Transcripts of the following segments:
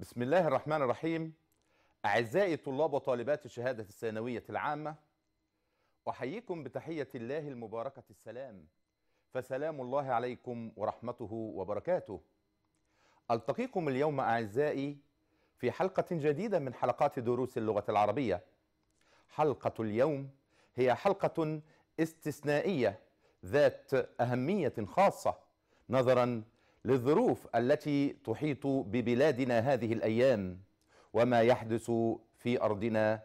بسم الله الرحمن الرحيم أعزائي طلاب وطالبات الشهادة الثانوية العامة أحييكم بتحية الله المباركة السلام فسلام الله عليكم ورحمته وبركاته ألتقيكم اليوم أعزائي في حلقة جديدة من حلقات دروس اللغة العربية حلقة اليوم هي حلقة استثنائية ذات أهمية خاصة نظراً للظروف التي تحيط ببلادنا هذه الايام وما يحدث في ارضنا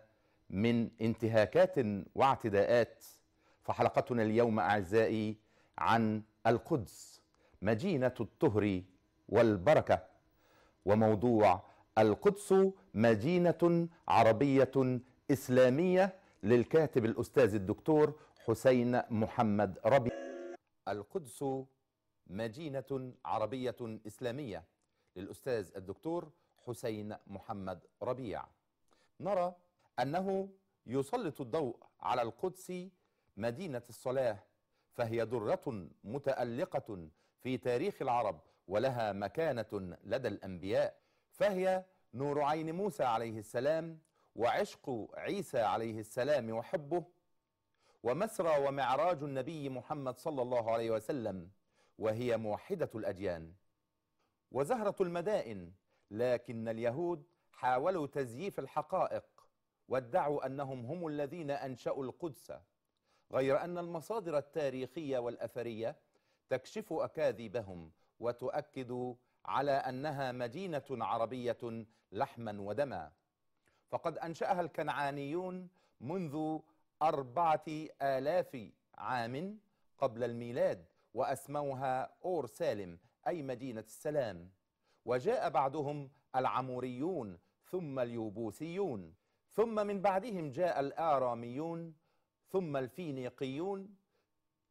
من انتهاكات واعتداءات فحلقتنا اليوم اعزائي عن القدس مدينه الطهر والبركه وموضوع القدس مدينه عربيه اسلاميه للكاتب الاستاذ الدكتور حسين محمد ربي القدس مدينة عربية إسلامية للأستاذ الدكتور حسين محمد ربيع نرى أنه يسلط الضوء على القدس مدينة الصلاة فهي درة متألقة في تاريخ العرب ولها مكانة لدى الأنبياء فهي نور عين موسى عليه السلام وعشق عيسى عليه السلام وحبه ومسرى ومعراج النبي محمد صلى الله عليه وسلم وهي موحدة الأديان وزهرة المدائن لكن اليهود حاولوا تزييف الحقائق وادعوا أنهم هم الذين أنشأوا القدس غير أن المصادر التاريخية والأثرية تكشف أكاذيبهم وتؤكد على أنها مدينة عربية لحما ودما فقد أنشأها الكنعانيون منذ أربعة آلاف عام قبل الميلاد وأسموها أور سالم أي مدينة السلام وجاء بعدهم العموريون ثم اليوبوسيون ثم من بعدهم جاء الآراميون ثم الفينيقيون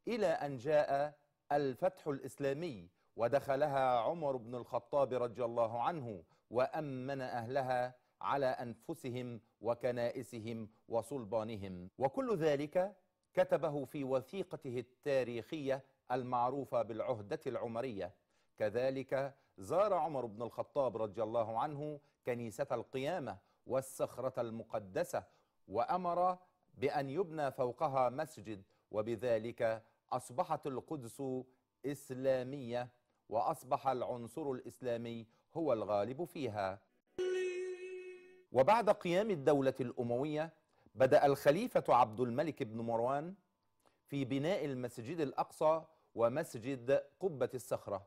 إلى أن جاء الفتح الإسلامي ودخلها عمر بن الخطاب رضي الله عنه وأمن أهلها على أنفسهم وكنائسهم وصلبانهم وكل ذلك كتبه في وثيقته التاريخية المعروفة بالعهدة العمرية كذلك زار عمر بن الخطاب رضي الله عنه كنيسة القيامة والصخرة المقدسة وأمر بأن يبنى فوقها مسجد وبذلك أصبحت القدس إسلامية وأصبح العنصر الإسلامي هو الغالب فيها وبعد قيام الدولة الأموية بدأ الخليفة عبد الملك بن مروان في بناء المسجد الأقصى ومسجد قبة الصخرة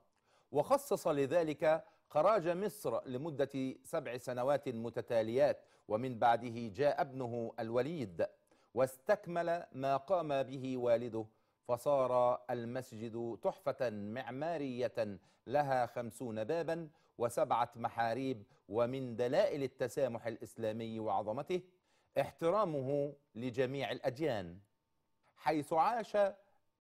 وخصص لذلك خراج مصر لمدة سبع سنوات متتاليات ومن بعده جاء ابنه الوليد واستكمل ما قام به والده فصار المسجد تحفة معمارية لها خمسون بابا وسبعة محاريب ومن دلائل التسامح الإسلامي وعظمته احترامه لجميع الأديان حيث عاش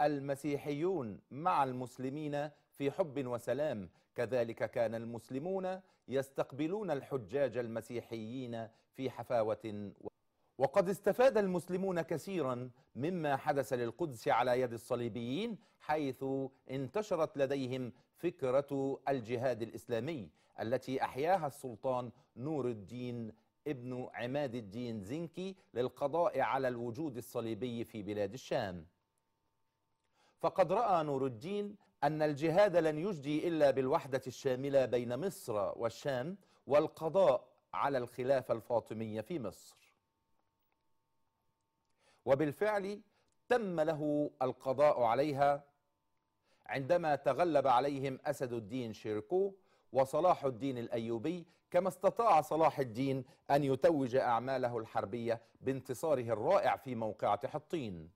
المسيحيون مع المسلمين في حب وسلام كذلك كان المسلمون يستقبلون الحجاج المسيحيين في حفاوة وقد استفاد المسلمون كثيرا مما حدث للقدس على يد الصليبيين حيث انتشرت لديهم فكرة الجهاد الإسلامي التي أحياها السلطان نور الدين ابن عماد الدين زنكي للقضاء على الوجود الصليبي في بلاد الشام فقد رأى نور الدين أن الجهاد لن يجدي إلا بالوحدة الشاملة بين مصر والشام والقضاء على الخلافة الفاطمية في مصر وبالفعل تم له القضاء عليها عندما تغلب عليهم أسد الدين شيركو وصلاح الدين الأيوبي كما استطاع صلاح الدين أن يتوج أعماله الحربية بانتصاره الرائع في موقعة حطين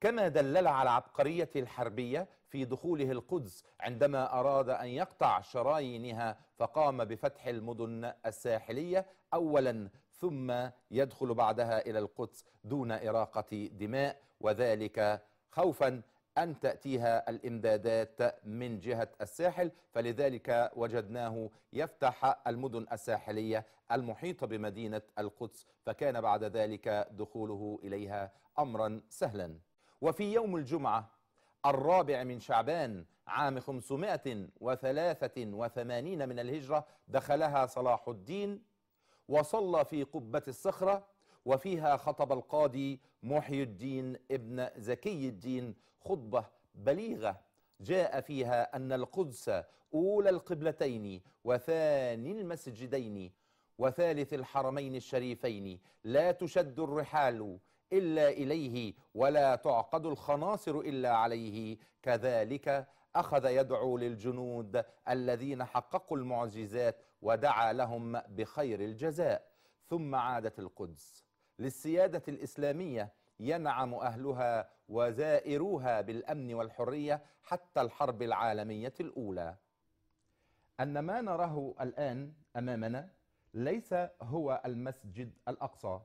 كما دلل على عبقرية الحربية في دخوله القدس عندما أراد أن يقطع شرايينها فقام بفتح المدن الساحلية أولا ثم يدخل بعدها إلى القدس دون إراقة دماء وذلك خوفا أن تأتيها الإمدادات من جهة الساحل فلذلك وجدناه يفتح المدن الساحلية المحيطة بمدينة القدس فكان بعد ذلك دخوله إليها أمرا سهلا وفي يوم الجمعة الرابع من شعبان عام 583 من الهجرة دخلها صلاح الدين وصلى في قبة الصخرة وفيها خطب القاضي محي الدين ابن زكي الدين خطبة بليغة جاء فيها أن القدس أولى القبلتين وثاني المسجدين وثالث الحرمين الشريفين لا تشد الرحال إلا إليه ولا تعقد الخناصر إلا عليه كذلك أخذ يدعو للجنود الذين حققوا المعجزات ودعا لهم بخير الجزاء ثم عادت القدس للسيادة الإسلامية ينعم أهلها وزائروها بالأمن والحرية حتى الحرب العالمية الأولى أن ما نراه الآن أمامنا ليس هو المسجد الأقصى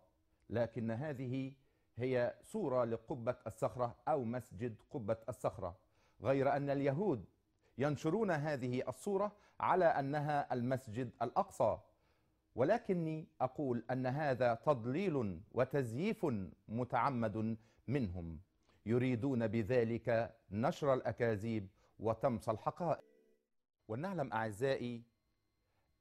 لكن هذه هي صورة لقبة الصخرة أو مسجد قبة الصخرة غير أن اليهود ينشرون هذه الصورة على أنها المسجد الأقصى ولكني أقول أن هذا تضليل وتزييف متعمد منهم يريدون بذلك نشر الأكاذيب وطمس الحقائق ولنعلم أعزائي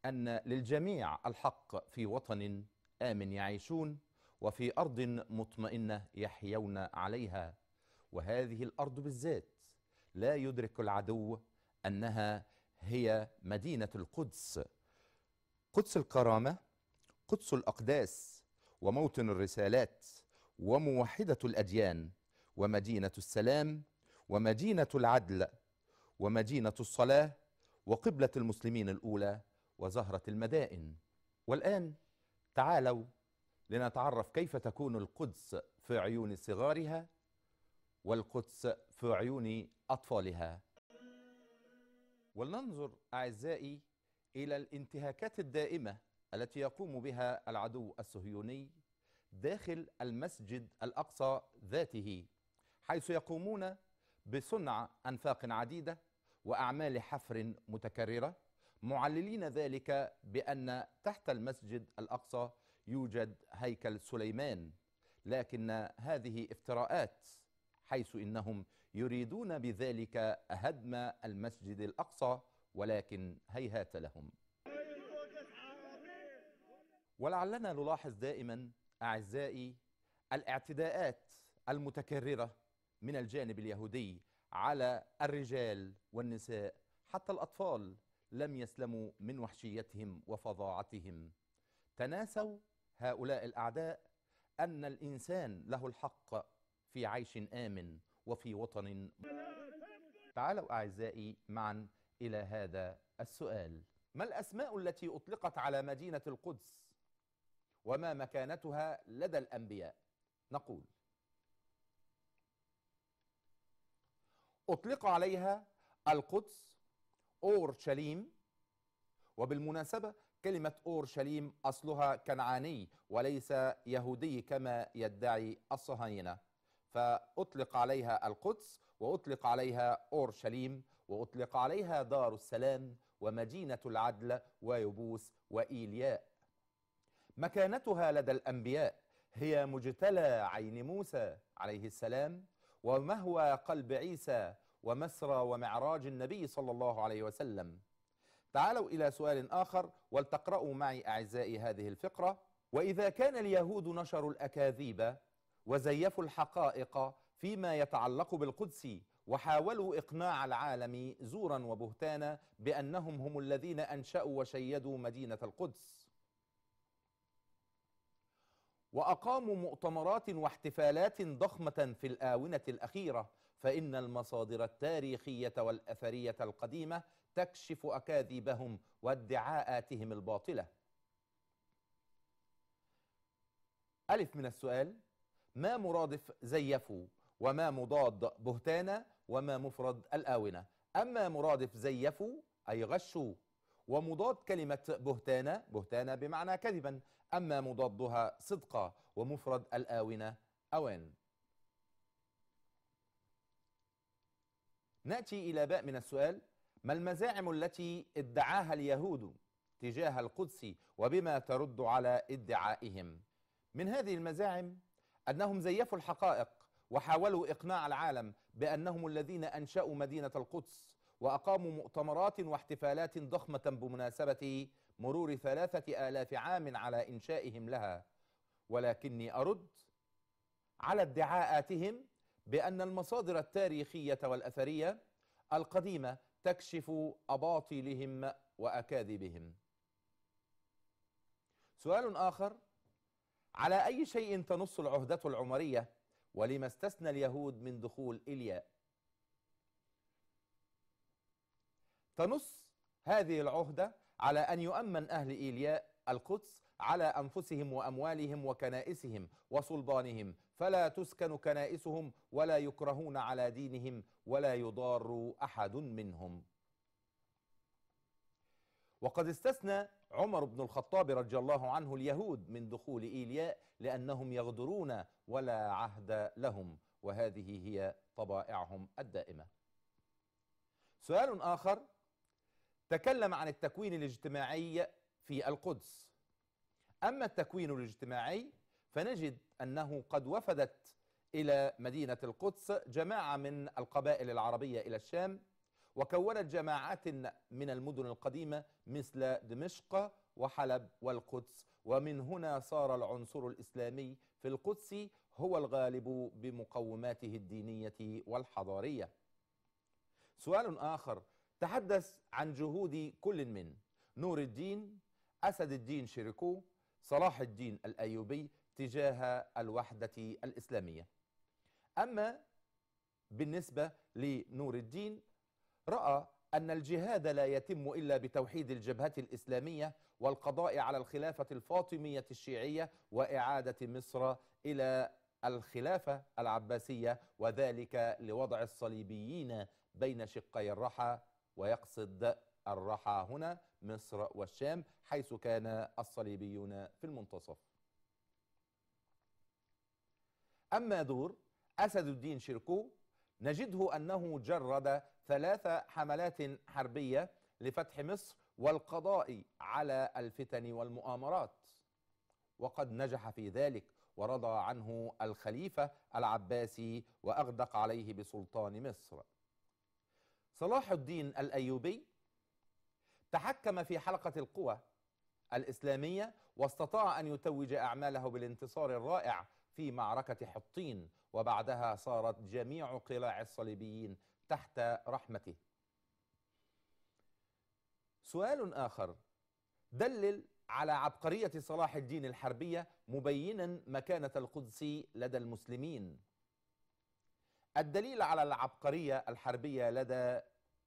أن للجميع الحق في وطن آمن يعيشون وفي أرض مطمئنة يحيون عليها وهذه الأرض بالذات لا يدرك العدو أنها هي مدينة القدس قدس الكرامة قدس الأقداس وموطن الرسالات وموحدة الأديان ومدينة السلام ومدينة العدل ومدينة الصلاة وقبلة المسلمين الأولى وزهرة المدائن والآن تعالوا لنتعرف كيف تكون القدس في عيون صغارها والقدس في عيون أطفالها ولننظر أعزائي إلى الانتهاكات الدائمة التي يقوم بها العدو الصهيوني داخل المسجد الأقصى ذاته حيث يقومون بصنع أنفاق عديدة وأعمال حفر متكررة معللين ذلك بأن تحت المسجد الأقصى يوجد هيكل سليمان لكن هذه افتراءات حيث إنهم يريدون بذلك هدم المسجد الأقصى ولكن هيهات لهم ولعلنا نلاحظ دائما أعزائي الاعتداءات المتكررة من الجانب اليهودي على الرجال والنساء حتى الأطفال لم يسلموا من وحشيتهم وفظاعتهم تناسوا هؤلاء الأعداء أن الإنسان له الحق في عيش آمن وفي وطن تعالوا أعزائي معا إلى هذا السؤال ما الأسماء التي أطلقت على مدينة القدس وما مكانتها لدى الأنبياء نقول أطلق عليها القدس أورشليم وبالمناسبة كلمة أورشليم أصلها كنعاني وليس يهودي كما يدعي الصهاينة فأطلق عليها القدس وأطلق عليها أورشليم وأطلق عليها دار السلام ومدينة العدل ويبوس وإيلياء مكانتها لدى الأنبياء هي مجتلى عين موسى عليه السلام ومهوى قلب عيسى ومسرى ومعراج النبي صلى الله عليه وسلم تعالوا إلى سؤال آخر ولتقرأوا معي أعزائي هذه الفقرة وإذا كان اليهود نشروا الأكاذيب وزيفوا الحقائق فيما يتعلق بالقدس وحاولوا إقناع العالم زورا وبهتانا بأنهم هم الذين أنشأوا وشيدوا مدينة القدس وأقاموا مؤتمرات واحتفالات ضخمة في الآونة الأخيرة فإن المصادر التاريخية والأثرية القديمة تكشف أكاذيبهم وادعاءاتهم الباطلة ألف من السؤال ما مرادف زيفوا وما مضاد بهتانا وما مفرد الآونة أما مرادف زيفوا أي غشوا ومضاد كلمة بهتانا بهتانا بمعنى كذبا أما مضادها صدقا ومفرد الآونة أوان نأتي إلى باء من السؤال ما المزاعم التي ادعاها اليهود تجاه القدس وبما ترد على ادعائهم من هذه المزاعم أنهم زيفوا الحقائق وحاولوا إقناع العالم بأنهم الذين أنشأوا مدينة القدس وأقاموا مؤتمرات واحتفالات ضخمة بمناسبة مرور ثلاثة آلاف عام على إنشائهم لها ولكني أرد على ادعاءاتهم بأن المصادر التاريخية والأثرية القديمة تكشف أباطيلهم وأكاذيبهم سؤال آخر على أي شيء تنص العهدة العمرية ولما استثنى اليهود من دخول إلياء تنص هذه العهدة على أن يؤمن أهل إلياء القدس على أنفسهم وأموالهم وكنائسهم وصلبانهم فلا تسكن كنائسهم ولا يكرهون على دينهم ولا يضار أحد منهم وقد استثنى عمر بن الخطاب رضي الله عنه اليهود من دخول إيلياء لأنهم يغدرون ولا عهد لهم وهذه هي طبائعهم الدائمة سؤال آخر تكلم عن التكوين الاجتماعي في القدس أما التكوين الاجتماعي فنجد أنه قد وفدت إلى مدينة القدس جماعة من القبائل العربية إلى الشام وكونت جماعات من المدن القديمة مثل دمشق وحلب والقدس ومن هنا صار العنصر الإسلامي في القدس هو الغالب بمقوماته الدينية والحضارية سؤال آخر تحدث عن جهود كل من نور الدين أسد الدين شيركو صلاح الدين الأيوبي تجاه الوحدة الإسلامية أما بالنسبة لنور الدين رأى أن الجهاد لا يتم إلا بتوحيد الجبهة الإسلامية والقضاء على الخلافة الفاطمية الشيعية وإعادة مصر إلى الخلافة العباسية وذلك لوضع الصليبيين بين شقي الرحى ويقصد الرحى هنا مصر والشام حيث كان الصليبيون في المنتصف أما دور أسد الدين شركو نجده أنه جرد ثلاث حملات حربية لفتح مصر والقضاء على الفتن والمؤامرات وقد نجح في ذلك ورضى عنه الخليفة العباسي وأغدق عليه بسلطان مصر صلاح الدين الأيوبي تحكم في حلقة القوى الإسلامية واستطاع أن يتوج أعماله بالانتصار الرائع في معركة حطين وبعدها صارت جميع قلاع الصليبيين تحت رحمته سؤال آخر دلل على عبقرية صلاح الدين الحربية مبينا مكانة القدس لدى المسلمين الدليل على العبقرية الحربية لدى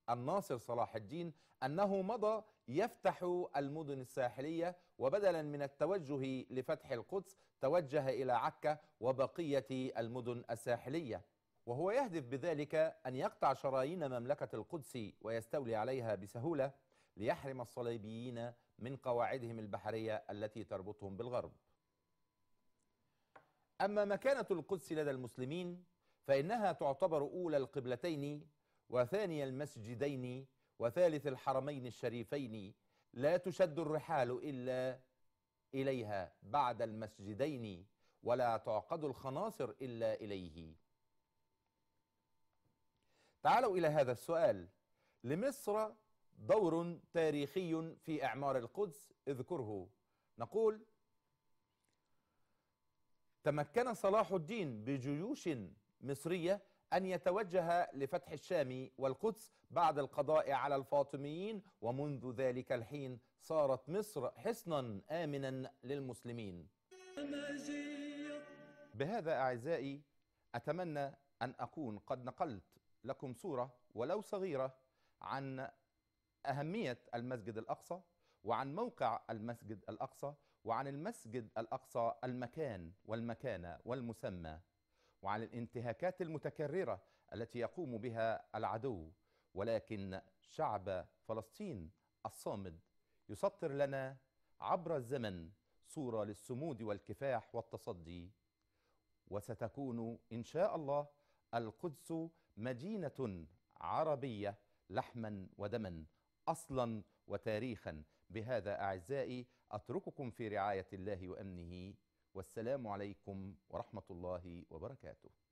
الناصر صلاح الدين أنه مضى يفتح المدن الساحلية وبدلا من التوجه لفتح القدس توجه إلى عكا وبقية المدن الساحلية وهو يهدف بذلك أن يقطع شرايين مملكة القدس ويستولي عليها بسهولة ليحرم الصليبيين من قواعدهم البحرية التي تربطهم بالغرب أما مكانة القدس لدى المسلمين فإنها تعتبر أولى القبلتين وثاني المسجدين وثالث الحرمين الشريفين لا تشد الرحال إلا إليها بعد المسجدين ولا تعقد الخناصر إلا إليه تعالوا إلى هذا السؤال لمصر دور تاريخي في إعمار القدس اذكره نقول تمكن صلاح الدين بجيوش مصرية أن يتوجه لفتح الشام والقدس بعد القضاء على الفاطميين ومنذ ذلك الحين صارت مصر حصنا آمنا للمسلمين بهذا أعزائي أتمنى أن أكون قد نقلت لكم صورة ولو صغيرة عن أهمية المسجد الأقصى وعن موقع المسجد الأقصى وعن المسجد الأقصى المكان والمكانة والمسمى وعن الانتهاكات المتكررة التي يقوم بها العدو ولكن شعب فلسطين الصامد يسطر لنا عبر الزمن صورة للصمود والكفاح والتصدي وستكون إن شاء الله القدس مدينة عربية لحما ودما أصلا وتاريخا بهذا أعزائي أترككم في رعاية الله وأمنه والسلام عليكم ورحمة الله وبركاته